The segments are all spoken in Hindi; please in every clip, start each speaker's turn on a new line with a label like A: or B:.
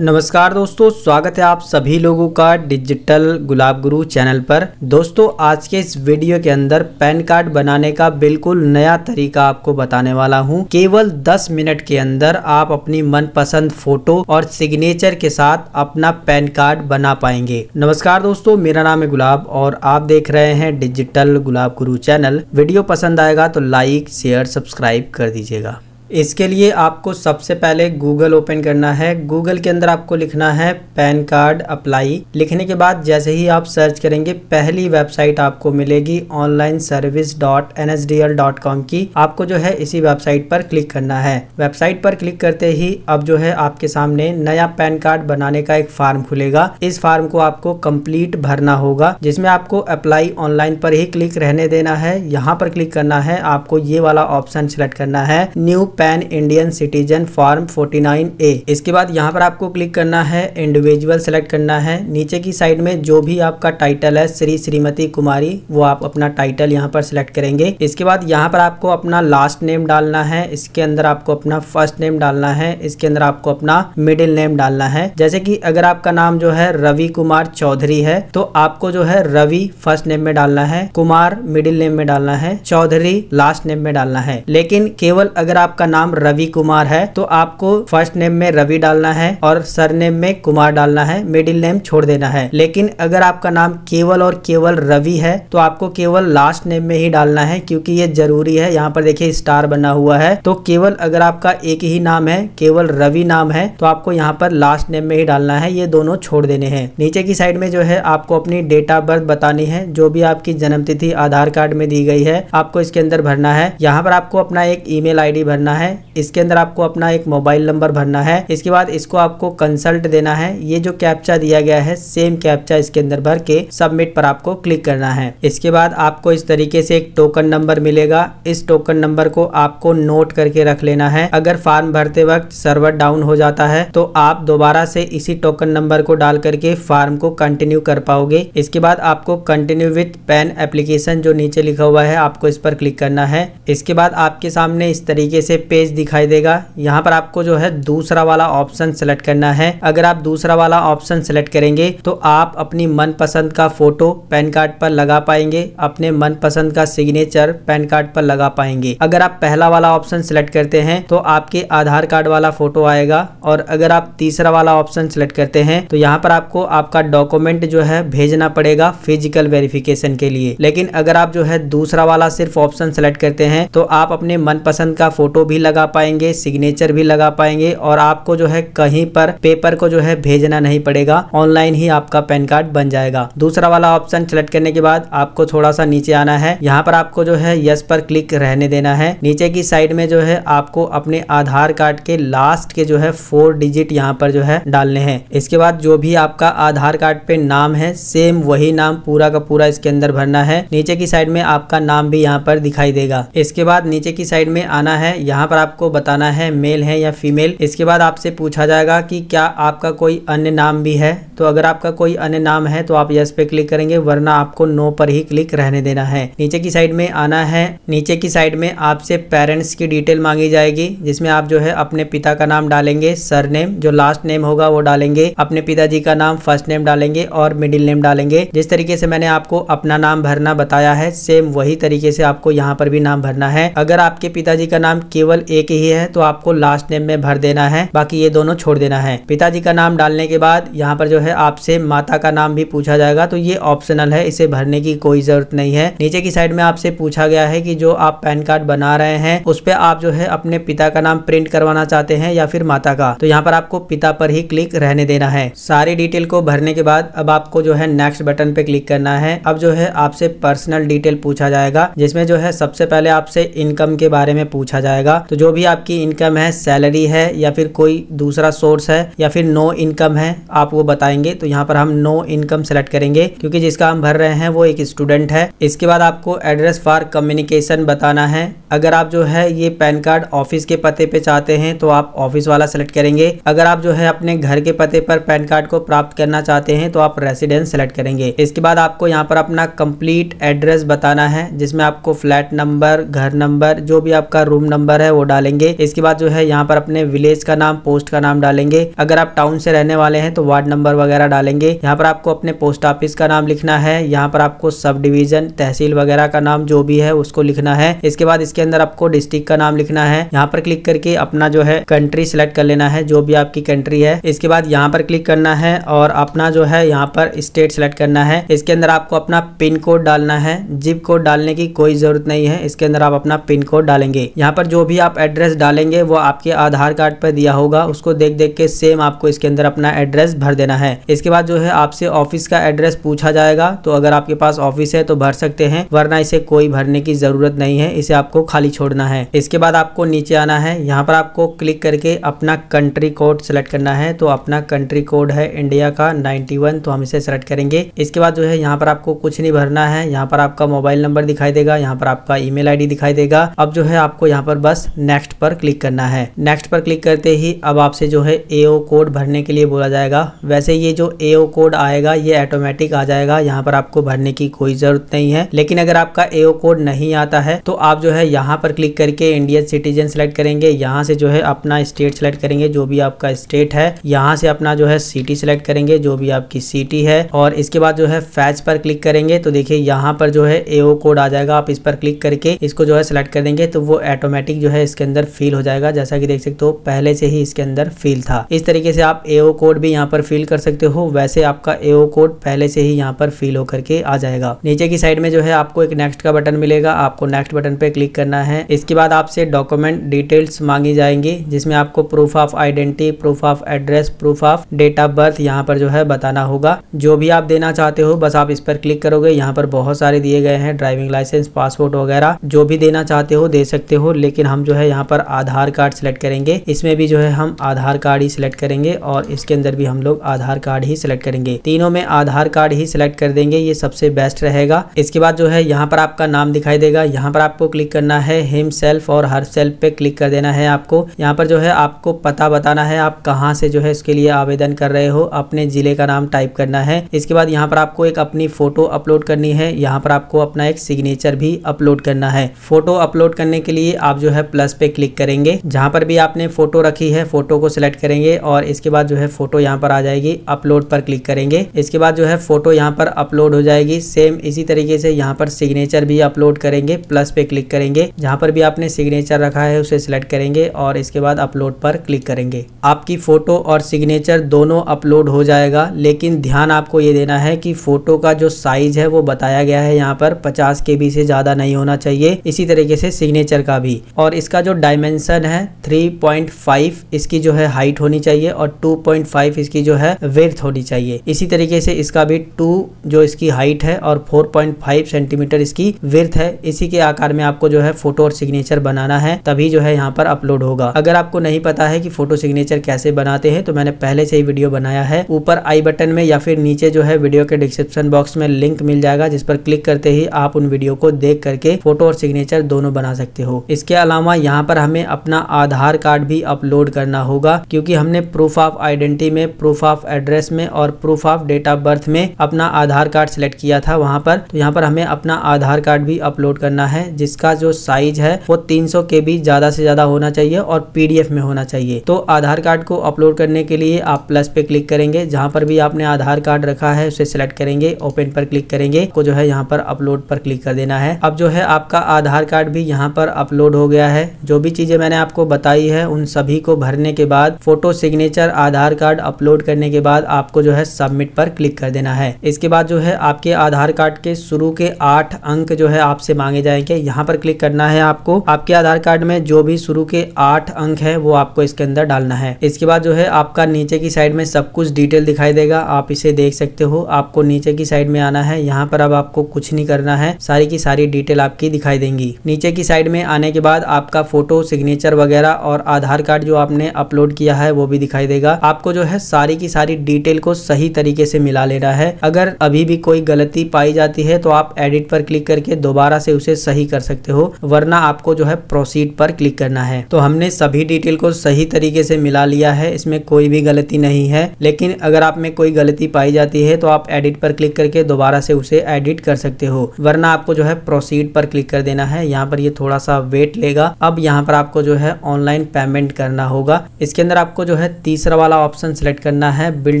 A: नमस्कार दोस्तों स्वागत है आप सभी लोगों का डिजिटल गुलाब गुरु चैनल पर दोस्तों आज के इस वीडियो के अंदर पैन कार्ड बनाने का बिल्कुल नया तरीका आपको बताने वाला हूं केवल 10 मिनट के अंदर आप अपनी मनपसंद फोटो और सिग्नेचर के साथ अपना पैन कार्ड बना पाएंगे नमस्कार दोस्तों मेरा नाम है गुलाब और आप देख रहे हैं डिजिटल गुलाब गुरु चैनल वीडियो पसंद आएगा तो लाइक शेयर सब्सक्राइब कर दीजिएगा इसके लिए आपको सबसे पहले गूगल ओपन करना है गूगल के अंदर आपको लिखना है पैन कार्ड अप्लाई लिखने के बाद जैसे ही आप सर्च करेंगे पहली वेबसाइट आपको मिलेगी online service dot N S D L dot com की आपको जो है इसी वेबसाइट पर क्लिक करना है वेबसाइट पर क्लिक करते ही अब जो है आपके सामने नया पैन कार्ड बनाने का एक फार्म खुलेगा इस फार्म को आपको कंप्लीट भरना होगा जिसमें आपको अप्लाई ऑनलाइन पर ही क्लिक रहने देना है यहाँ पर क्लिक करना है आपको ये वाला ऑप्शन सिलेक्ट करना है new PAN Indian citizen form 49 A इसके बाद यहाँ पर आपको क्लिक करना है इंडिविजुअल सेलेक्ट करना है नीचे की साइड में जो भी आपका टाइटल है श्री श्रीमती कुमारी वो आप अपना टाइटल यहाँ पर सिलेक्ट करेंगे इसके बाद यहाँ पर आपको अपना लास्ट नेम डालना है इसके अंदर आपको अपना फर्स्ट नेम डालना है इसके अंदर आपको अपना मिडिल नेम डालना है जैसे की अगर आपका नाम जो है रवि कुमार चौधरी है तो आपको जो है रवि फर्स्ट नेम में डालना है कुमार मिडिल नेम में डालना है चौधरी लास्ट नेम में डालना है लेकिन केवल अगर आपका नाम रवि कुमार है तो आपको फर्स्ट नेम में रवि डालना है और सर नेम में कुमार डालना है मिडिल नेम छोड़ देना है लेकिन अगर आपका नाम केवल और केवल रवि है तो आपको केवल लास्ट नेम में ही डालना है क्योंकि ये जरूरी है यहाँ पर देखिए स्टार बना हुआ है तो केवल अगर आपका एक ही नाम है केवल रवि नाम है तो आपको यहाँ पर लास्ट नेम में ही डालना है ये दोनों छोड़ देने हैं नीचे की साइड में जो है आपको अपनी डेट ऑफ बर्थ बतानी है जो भी आपकी जन्मतिथि आधार कार्ड में दी गई है आपको इसके अंदर भरना है यहाँ पर आपको अपना एक ईमेल आईडी भरना है करना है इसके अंदर आपको अपना एक मोबाइल नंबर भरना है इसके बाद इसको आपको कंसल्ट देना है ये जो कैप्चा दिया गया है सेम कैप्चा इसके अंदर भर के सबमिट पर आपको क्लिक करना है इसके बाद आपको इस तरीके से एक टोकन नंबर मिलेगा इस टोकन नंबर को आपको नोट करके रख लेना है अगर फॉर्म भरते वक्त सर्वर डाउन हो जाता है तो आप दोबारा से इसी टोकन नंबर को डाल करके फॉर्म को कंटिन्यू कर पाओगे इसके बाद आपको कंटिन्यू विथ पेन एप्लीकेशन जो नीचे लिखा हुआ है आपको इस पर क्लिक करना है इसके बाद आपके सामने इस तरीके से पेज दिखाई देगा यहाँ पर आपको जो है दूसरा वाला ऑप्शन सेलेक्ट करना है अगर आप दूसरा वाला ऑप्शन सेलेक्ट करेंगे तो आप अपनी मनपसंद का फोटो पैन कार्ड पर लगा पाएंगे अपने मनपसंद का सिग्नेचर पैन कार्ड पर लगा पाएंगे अगर आप पहला वाला ऑप्शन सेलेक्ट करते हैं तो आपके आधार कार्ड वाला फोटो आएगा और अगर आप तीसरा वाला ऑप्शन सेलेक्ट करते हैं तो यहाँ पर आपको आपका डॉक्यूमेंट जो है भेजना पड़ेगा फिजिकल वेरिफिकेशन के लिए लेकिन अगर आप जो है दूसरा वाला सिर्फ ऑप्शन सेलेक्ट करते हैं तो आप अपने मनपसंद का फोटो भी भी लगा पाएंगे सिग्नेचर भी लगा पाएंगे और आपको जो है कहीं पर पेपर को जो है भेजना नहीं पड़ेगा ऑनलाइन ही आपका पैन कार्ड बन जाएगा दूसरा वाला ऑप्शन सेलेक्ट करने के बाद आपको थोड़ा सा नीचे आना है यहाँ पर आपको जो है यस पर क्लिक रहने देना है नीचे की साइड में जो है आपको अपने आधार कार्ड के लास्ट के जो है फोर डिजिट यहाँ पर जो है डालने हैं इसके बाद जो भी आपका आधार कार्ड पे नाम है सेम वही नाम पूरा का पूरा इसके अंदर भरना है नीचे की साइड में आपका नाम भी यहाँ पर दिखाई देगा इसके बाद नीचे की साइड में आना है यहाँ यहाँ पर आपको बताना है मेल है या फीमेल इसके बाद आपसे पूछा जाएगा कि क्या आपका कोई अन्य नाम भी है तो अगर आपका कोई अन्य नाम है तो आप यस पे क्लिक करेंगे वरना आपको नो पर ही क्लिक रहने देना है नीचे की साइड में आना है नीचे की साइड में आपसे पेरेंट्स की डिटेल मांगी जाएगी जिसमें आप जो है अपने पिता का नाम डालेंगे सरनेम जो लास्ट नेम होगा वो डालेंगे अपने पिताजी का नाम फर्स्ट नेम डालेंगे और मिडिल नेम डालेंगे जिस तरीके से मैंने आपको अपना नाम भरना बताया है सेम वही तरीके से आपको यहाँ पर भी नाम भरना है अगर आपके पिताजी का नाम केवल केवल एक ही है तो आपको लास्ट नेम में भर देना है बाकी ये दोनों छोड़ देना है पिताजी का नाम डालने के बाद यहाँ पर जो है आपसे माता का नाम भी पूछा जाएगा तो ये ऑप्शनल है इसे भरने की कोई जरूरत नहीं है नीचे की साइड में आपसे पूछा गया है कि जो आप पैन कार्ड बना रहे हैं उस पर आप जो है अपने पिता का नाम प्रिंट करवाना चाहते हैं या फिर माता का तो यहाँ पर आपको पिता पर ही क्लिक रहने देना है सारी डिटेल को भरने के बाद अब आपको जो है नेक्स्ट बटन पे क्लिक करना है अब जो है आपसे पर्सनल डिटेल पूछा जाएगा जिसमें जो है सबसे पहले आपसे इनकम के बारे में पूछा जाएगा तो जो भी आपकी इनकम है सैलरी है या फिर कोई दूसरा सोर्स है या फिर नो इनकम है आप वो बताएंगे तो यहाँ पर हम नो इनकम सेलेक्ट करेंगे क्योंकि जिसका हम भर रहे हैं वो एक स्टूडेंट है इसके बाद आपको एड्रेस फॉर कम्युनिकेशन बताना है अगर आप जो है ये पैन कार्ड ऑफिस के पते पे चाहते हैं तो आप ऑफिस वाला सेलेक्ट करेंगे अगर आप जो है अपने घर के पते पर पैन कार्ड को प्राप्त करना चाहते हैं तो आप रेसिडेंस सेलेक्ट करेंगे इसके बाद आपको यहाँ पर अपना कंप्लीट एड्रेस बताना है जिसमें आपको फ्लैट नंबर घर नंबर जो भी आपका रूम नंबर है है वो डालेंगे इसके बाद जो है यहाँ पर अपने विलेज का नाम पोस्ट का नाम डालेंगे अगर आप टाउन से रहने वाले हैं तो वार्ड नंबर वगैरह डालेंगे यहाँ पर आपको अपने पोस्ट ऑफिस का नाम लिखना है यहाँ पर आपको सब डिविजन तहसील वगैरह का नाम जो भी है उसको लिखना है इसके बाद इसके अंदर आपको डिस्ट्रिक्ट का नाम लिखना है यहाँ पर क्लिक करके अपना जो है कंट्री सिलेक्ट कर लेना है जो भी आपकी कंट्री है इसके बाद यहाँ पर क्लिक करना है और अपना जो है यहाँ पर स्टेट सिलेक्ट करना है इसके अंदर आपको अपना पिन कोड डालना है जिप कोड डालने की कोई जरूरत नहीं है इसके अंदर आप अपना पिन कोड डालेंगे यहाँ पर जो भी भी आप एड्रेस डालेंगे वो आपके आधार कार्ड पर दिया होगा उसको देख देख के सेम आपको इसके अंदर अपना एड्रेस भर देना है इसके बाद जो है आपसे ऑफिस का एड्रेस पूछा जाएगा तो अगर आपके पास ऑफिस है तो भर सकते हैं वरना इसे कोई भरने की जरूरत नहीं है इसे आपको खाली छोड़ना है इसके बाद आपको नीचे आना है यहाँ पर आपको क्लिक करके अपना कंट्री कोड सेलेक्ट करना है तो अपना कंट्री कोड है इंडिया का नाइनटी तो हम इसे सेलेक्ट करेंगे इसके बाद जो है यहाँ पर आपको कुछ नहीं भरना है यहाँ पर आपका मोबाइल नंबर दिखाई देगा यहाँ पर आपका ईमेल आईडी दिखाई देगा अब जो है आपको यहाँ पर बस नेक्स्ट पर क्लिक करना है नेक्स्ट पर क्लिक करते ही अब आपसे जो है ए कोड भरने के लिए बोला जाएगा वैसे ये जो ए कोड आएगा ये ऑटोमेटिक आ जाएगा यहाँ पर आपको भरने की कोई जरूरत नहीं है लेकिन अगर आपका ए कोड नहीं आता है तो आप जो है यहाँ पर क्लिक करके इंडियन सिटीजन सेलेक्ट करेंगे यहाँ से जो है अपना स्टेट सेलेक्ट करेंगे जो भी आपका स्टेट है यहाँ से अपना जो है सिटी सेलेक्ट करेंगे जो भी आपकी सिटी है और इसके बाद जो है फैच पर क्लिक करेंगे तो देखिये यहाँ पर जो है ए कोड आ जाएगा आप इस पर क्लिक करके इसको जो है सेलेक्ट कर देंगे तो वो ऑटोमेटिक जो है है इसके अंदर फिल हो जाएगा जैसा कि देख सकते हो पहले से ही इसके अंदर फिल था इस तरीके से आप एओ कोड भी यहाँ पर फिल कर सकते हो वैसे आपका एओ कोड पहले से ही यहाँ पर फिल होकर के आ जाएगा नीचे की साइड में जो है आपको एक नेक्स्ट का बटन मिलेगा आपको नेक्स्ट बटन पे क्लिक करना है इसके बाद आपसे डॉक्यूमेंट डिटेल्स मांगी जाएंगी जिसमें आपको proof of identity proof of address proof of date of birth यहाँ पर जो है बताना होगा जो भी आप देना चाहते हो बस आप इस पर क्लिक करोगे यहाँ पर बहुत सारे दिए गए हैं ड्राइविंग लाइसेंस पासपोर्ट वगैरह जो भी देना चाहते हो दे सकते हो लेकिन हम जो है यहाँ पर आधार कार्ड सेलेक्ट करेंगे इसमें भी जो है हम आधार कार्ड ही सिलेक्ट करेंगे और इसके अंदर भी हम लोग आधार कार्ड ही सिलेक्ट करेंगे तीनों में आधार कार्ड ही सिलेक्ट कर देंगे ये सबसे बेस्ट रहेगा इसके बाद जो है यहाँ पर आपका नाम दिखाई देगा यहाँ पर आपको क्लिक करना है हिम सेल्फ और हर सेल्फ पे क्लिक कर देना है आपको यहाँ पर जो है आपको पता बताना है आप कहाँ से जो है इसके लिए आवेदन कर रहे हो अपने जिले का नाम टाइप करना है इसके बाद यहाँ पर आपको एक अपनी फोटो अपलोड करनी है यहाँ पर आपको अपना एक सिग्नेचर भी अपलोड करना है फोटो अपलोड करने के लिए आप जो है प्लस पे क्लिक करेंगे जहां पर भी आपने फोटो रखी है फोटो को सिलेक्ट करेंगे और इसके बाद जो है फोटो यहाँ पर आ जाएगी अपलोड पर क्लिक करेंगे इसके बाद जो है फोटो यहाँ पर अपलोड हो जाएगी सेम इसी तरीके से यहाँ पर सिग्नेचर भी अपलोड करेंगे प्लस पे क्लिक करेंगे जहाँ पर भी आपने सिग्नेचर रखा है उसे सिलेक्ट करेंगे और इसके बाद अपलोड पर क्लिक करेंगे आपकी फोटो और सिग्नेचर दोनों अपलोड हो जाएगा लेकिन ध्यान आपको ये देना है कि फोटो का जो साइज है वो बताया गया है यहाँ पर पचास के से ज्यादा नहीं होना चाहिए इसी तरीके से सिग्नेचर का भी और इसका जो डायमेंशन है 3.5 इसकी जो है हाइट होनी चाहिए और 2.5 इसकी जो है वेथ होनी चाहिए इसी तरीके से इसका भी 2 जो इसकी हाइट है और 4.5 सेंटीमीटर इसकी वेथ है इसी के आकार में आपको जो है फोटो और सिग्नेचर बनाना है तभी जो है यहाँ पर अपलोड होगा अगर आपको नहीं पता है कि फोटो सिग्नेचर कैसे बनाते हैं तो मैंने पहले से ही वीडियो बनाया है ऊपर आई बटन में या फिर नीचे जो है वीडियो के डिस्क्रिप्शन बॉक्स में लिंक मिल जाएगा जिस पर क्लिक करते ही आप उन वीडियो को देख करके फोटो और सिग्नेचर दोनों बना सकते हो इसके अलावा अलावा यहाँ पर हमें अपना आधार कार्ड भी अपलोड करना होगा क्योंकि हमने प्रूफ ऑफ आइडेंटिटी में प्रूफ ऑफ एड्रेस में और proof of date of birth में अपना आधार कार्ड सिलेक्ट किया था वहाँ पर तो यहाँ पर हमें अपना आधार कार्ड भी अपलोड करना है जिसका जो साइज है वो तीन सौ ज़्यादा से ज़्यादा होना चाहिए और पी में होना चाहिए तो आधार कार्ड को अपलोड करने के लिए आप प्लस पे क्लिक करेंगे जहाँ पर भी आपने आधार कार्ड रखा है उसे सिलेक्ट करेंगे ओपन पर क्लिक करेंगे को जो है यहाँ पर अपलोड पर क्लिक कर देना है अब जो है आपका आधार कार्ड भी यहाँ पर अपलोड हो गया है है जो भी चीज़ें मैंने आपको बताई है उन सभी को भरने के बाद photo signature Aadhaar card upload करने के बाद आपको जो है सबमिट पर क्लिक कर देना है इसके बाद जो है आपके आधार कार्ड के शुरू के आठ अंक जो है आपसे मांगे जाएंगे यहाँ पर क्लिक करना है आपको आपके आधार कार्ड में जो भी शुरू के आठ अंक है वो आपको इसके अंदर डालना है इसके बाद जो है आपका नीचे की साइड में सब कुछ डिटेल दिखाई देगा आप इसे देख सकते हो आपको नीचे की साइड में आना है यहाँ पर अब आपको कुछ नहीं करना है सारी की सारी डिटेल आपकी दिखाई देंगी नीचे की साइड में आने के बाद आप आपका फोटो सिग्नेचर वगैरह और आधार कार्ड जो आपने अपलोड किया है वो भी दिखाई देगा आपको जो है सारी की सारी डिटेल को सही तरीके से मिला लेना है अगर अभी भी कोई गलती पाई जाती है तो आप एडिट पर क्लिक करके दोबारा से उसे सही कर सकते हो वरना आपको जो है प्रोसीड पर क्लिक करना है तो हमने सभी डिटेल को सही तरीके से मिला लिया है इसमें कोई भी गलती नहीं है लेकिन अगर आप में कोई गलती पाई जाती है तो आप एडिट पर क्लिक करके दोबारा से उसे एडिट कर सकते हो वरना आपको जो है प्रोसीड पर क्लिक कर देना है यहाँ पर ये थोड़ा सा वेट लेगा अब यहाँ पर आपको जो है ऑनलाइन पेमेंट करना होगा इसके अंदर आपको जो है तीसरा वाला ऑप्शन सेलेक्ट करना है बिल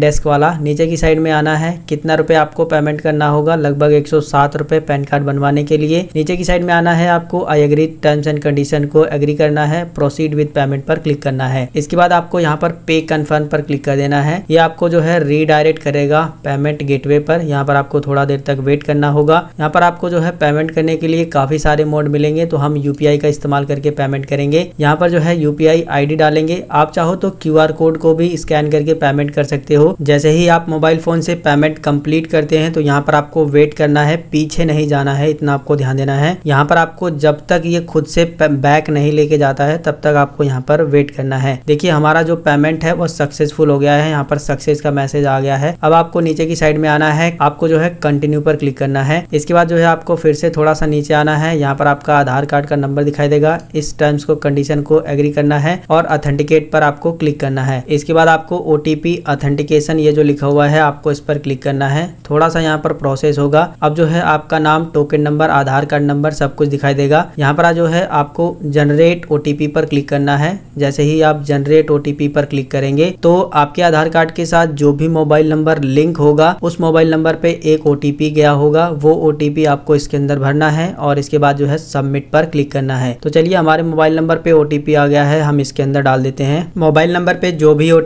A: डेस्क वाला नीचे की साइड में आना है कितना रुपए आपको पेमेंट करना होगा लगभग एक सौ पैन कार्ड बनवाने के लिए नीचे की साइड में आना है आपको I agree terms and condition को एग्री करना है प्रोसीड विद पेमेंट पर क्लिक करना है इसके बाद आपको यहाँ पर पे कन्फर्म पर क्लिक कर देना है ये आपको जो है रीडायरेक्ट करेगा पेमेंट गेट पर यहाँ पर आपको थोड़ा देर तक वेट करना होगा यहाँ पर आपको जो है पेमेंट करने के लिए काफी सारे मोड मिलेंगे तो हम यूपीआई का इस्तेमाल करके करके पेमेंट करेंगे यहाँ पर जो है यूपीआई आईडी डालेंगे आप चाहो तो क्यू कोड को भी स्कैन करके पेमेंट कर सकते हो जैसे ही आप मोबाइल फोन से पेमेंट कंप्लीट करते हैं तो यहाँ पर आपको वेट करना है पीछे नहीं जाना है इतना आपको ध्यान देना है यहाँ पर आपको जब तक ये खुद से बैक नहीं लेके जाता है तब तक आपको यहाँ पर वेट करना है देखिए हमारा जो पेमेंट है वो सक्सेसफुल हो गया है यहाँ पर सक्सेस का मैसेज आ गया है अब आपको नीचे की साइड में आना है आपको जो है कंटिन्यू पर क्लिक करना है इसके बाद जो है आपको फिर से थोड़ा सा नीचे आना है यहाँ पर आपका आधार कार्ड का नंबर दिखाई देगा इस टर्म्स को कंडीशन को एग्री करना है और अथेंटिकेट पर आपको क्लिक करना है इसके बाद आपको ओ अथेंटिकेशन ये जो लिखा हुआ है आपको इस पर क्लिक करना है थोड़ा सा यहाँ पर प्रोसेस होगा अब जो है आपका नाम token number Aadhaar card number सब कुछ दिखाई देगा यहाँ पर जो है आपको जनरेट ओ पर क्लिक करना है जैसे ही आप जनरेट ओ पर क्लिक करेंगे तो आपके आधार कार्ड के साथ जो भी मोबाइल नंबर लिंक होगा उस मोबाइल नंबर पे एक ओ गया होगा वो ओ आपको इसके अंदर भरना है और इसके बाद जो है सबमिट पर क्लिक करना है तो चलिए हमारे मोबाइल नंबर पे ओ आ गया है हम इसके अंदर डाल देते हैं मोबाइल नंबर पे जो भी ओ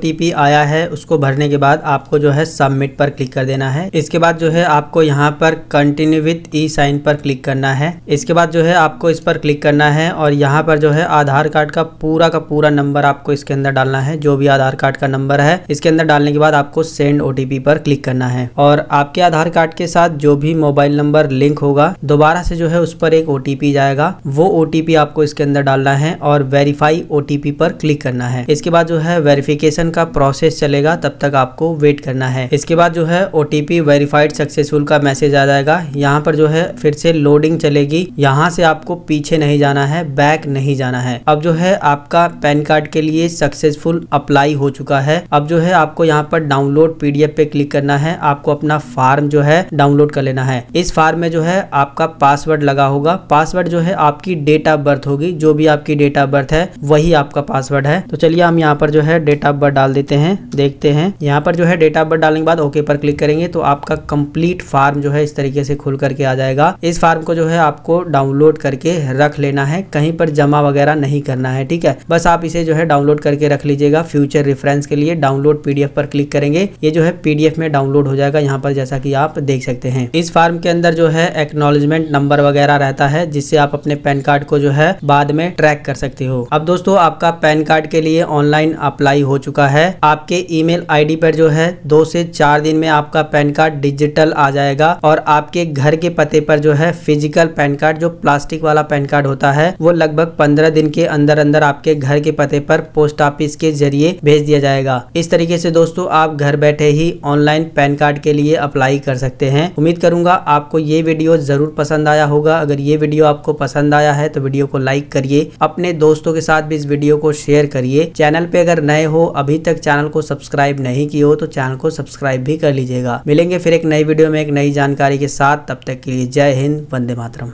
A: आया है उसको भरने के बाद आपको जो है सबमिट पर क्लिक कर देना है इसके बाद जो है आपको यहाँ पर कंटिन्यू विथ ई साइन पर क्लिक करना है इसके बाद जो है आपको इस पर क्लिक करना है और यहाँ पर जो है आधार कार्ड का पूरा का पूरा नंबर आपको इसके अंदर डालना है जो भी आधार कार्ड का नंबर है इसके अंदर डालने के बाद आपको सेंड ओ पर क्लिक करना है और आपके आधार कार्ड के साथ जो भी मोबाइल नंबर लिंक होगा दोबारा से जो है उस पर एक ओ जाएगा वो ओ आपको इसके इसके अंदर डालना है और वेरीफाई ओ पर क्लिक करना है इसके बाद जो है वेरिफिकेशन का प्रोसेस चलेगा तब तक आपको वेट करना है इसके बाद जो है ओ वेरीफाइड सक्सेसफुल का मैसेज आ जाएगा यहाँ पर जो है फिर से लोडिंग चलेगी यहाँ से आपको पीछे नहीं जाना है बैक नहीं जाना है अब जो है आपका पैन कार्ड के लिए सक्सेसफुल अप्लाई हो चुका है अब जो है आपको यहाँ पर डाउनलोड पीडीएफ पे क्लिक करना है आपको अपना फार्म जो है डाउनलोड कर लेना है इस फार्म में जो है आपका पासवर्ड लगा होगा पासवर्ड जो है आपकी डेट ऑफ बर्थ होगी जाएगी जो भी आपकी डेट ऑफ बर्थ है वही आपका पासवर्ड है तो चलिए हम यहाँ पर जो है डेट ऑफ बर्थ डाल देते हैं देखते हैं यहाँ पर जो है डेट ऑफ बर्थ डालने के बाद ओके पर क्लिक करेंगे तो आपका कंप्लीट फार्म जो है इस तरीके से खुल करके आ जाएगा इस फार्म को जो है आपको डाउनलोड करके रख लेना है कहीं पर जमा वगैरह नहीं करना है ठीक है बस आप इसे जो है डाउनलोड करके रख लीजिएगा फ्यूचर रेफरेंस के लिए डाउनलोड पीडीएफ पर क्लिक करेंगे ये जो है पीडीएफ में डाउनलोड हो जाएगा यहाँ पर जैसा की आप देख सकते हैं इस फार्म के अंदर जो है एक्नोलेजमेंट नंबर वगैरह रहता है जिससे आप अपने पैन कार्ड को जो है बार बाद में ट्रैक कर सकते हो अब दोस्तों आपका पैन कार्ड के लिए ऑनलाइन अप्लाई हो चुका है आपके ईमेल आईडी पर जो है दो से चार दिन में आपका पैन कार्ड डिजिटल आ जाएगा और आपके घर के पते पर जो है फिजिकल पैन कार्ड जो प्लास्टिक वाला पैन कार्ड होता है वो लगभग पंद्रह दिन के अंदर अंदर आपके घर के पते पर पोस्ट ऑफिस के जरिए भेज दिया जाएगा इस तरीके से दोस्तों आप घर बैठे ही ऑनलाइन पैन कार्ड के लिए अप्लाई कर सकते हैं उम्मीद करूंगा आपको ये वीडियो जरूर पसंद आया होगा अगर ये वीडियो आपको पसंद आया है तो वीडियो को लाइक करिए अपने दोस्तों के साथ भी इस वीडियो को शेयर करिए चैनल पे अगर नए हो अभी तक चैनल को सब्सक्राइब नहीं किए हो तो चैनल को सब्सक्राइब भी कर लीजिएगा मिलेंगे फिर एक नई वीडियो में एक नई जानकारी के साथ तब तक के लिए जय हिंद वंदे मातरम